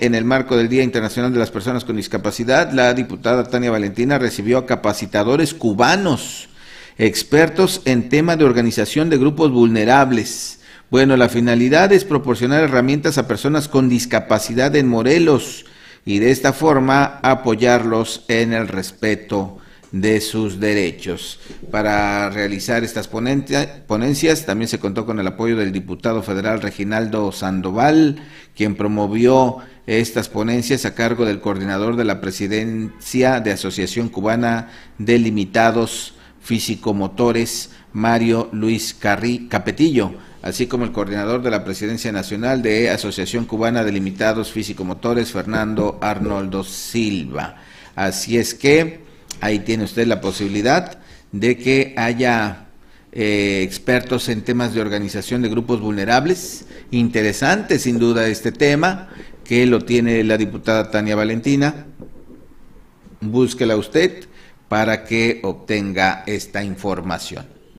en el marco del Día Internacional de las Personas con Discapacidad, la diputada Tania Valentina recibió a capacitadores cubanos, expertos en tema de organización de grupos vulnerables. Bueno, la finalidad es proporcionar herramientas a personas con discapacidad en Morelos y de esta forma apoyarlos en el respeto de sus derechos. Para realizar estas ponencias también se contó con el apoyo del diputado federal Reginaldo Sandoval, quien promovió estas ponencias a cargo del coordinador de la presidencia de Asociación Cubana de Limitados Físico-Motores, Mario Luis Carri Capetillo, así como el coordinador de la Presidencia Nacional de Asociación Cubana de Limitados Físico-Motores, Fernando Arnoldo Silva. Así es que ahí tiene usted la posibilidad de que haya eh, expertos en temas de organización de grupos vulnerables. Interesante, sin duda, este tema, que lo tiene la diputada Tania Valentina. Búsquela usted para que obtenga esta información.